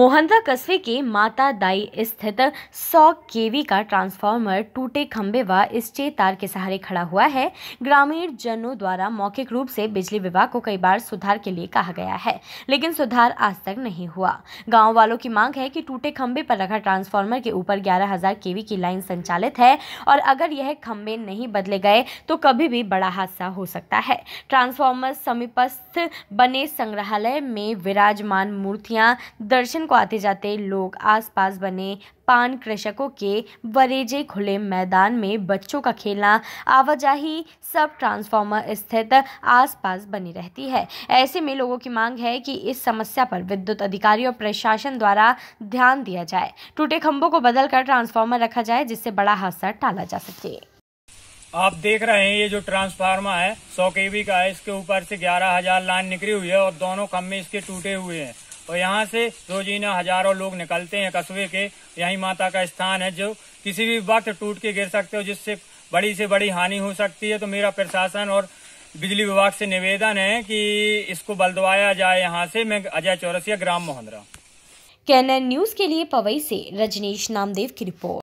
मोहंदा कस्बे के माता दाई स्थित 100 केवी का ट्रांसफार्मर टूटे खंभे व इसचे तार के सहारे खड़ा हुआ है ग्रामीण जनों द्वारा मौखिक रूप से बिजली विभाग को कई बार सुधार के लिए कहा गया है लेकिन सुधार आज तक नहीं हुआ गांव वालों की मांग है कि टूटे खम्भे पर रखा ट्रांसफार्मर के ऊपर ग्यारह हजार केवी की लाइन संचालित है और अगर यह खम्भे नहीं बदले गए तो कभी भी बड़ा हादसा हो सकता है ट्रांसफार्मर समीपस्थ बने संग्रहालय में विराजमान मूर्तियाँ दर्शन को आते जाते लोग आसपास बने पान कृषकों के वरेजे खुले मैदान में बच्चों का खेलना आवाजाही सब ट्रांसफार्मर स्थित आसपास बनी रहती है ऐसे में लोगों की मांग है कि इस समस्या पर विद्युत अधिकारी और प्रशासन द्वारा ध्यान दिया जाए टूटे खंभों को बदलकर ट्रांसफार्मर रखा जाए जिससे बड़ा हादसा टाला जा सके आप देख रहे हैं ये जो ट्रांसफार्मर है सौ केवी का है इसके ऊपर से ग्यारह हजार लाइन निकली हुई है और दोनों खम्भे इसके टूटे हुए हैं और यहाँ से रोजीना हजारों लोग निकलते हैं कस्बे के यही माता का स्थान है जो किसी भी वक्त टूट के गिर सकते हो जिससे बड़ी से बड़ी हानि हो सकती है तो मेरा प्रशासन और बिजली विभाग से निवेदन है कि इसको बलदवाया जाए यहाँ से मैं अजय चौरसिया ग्राम मोहनरा कैनन न्यूज के लिए पवई से रजनीश नामदेव की रिपोर्ट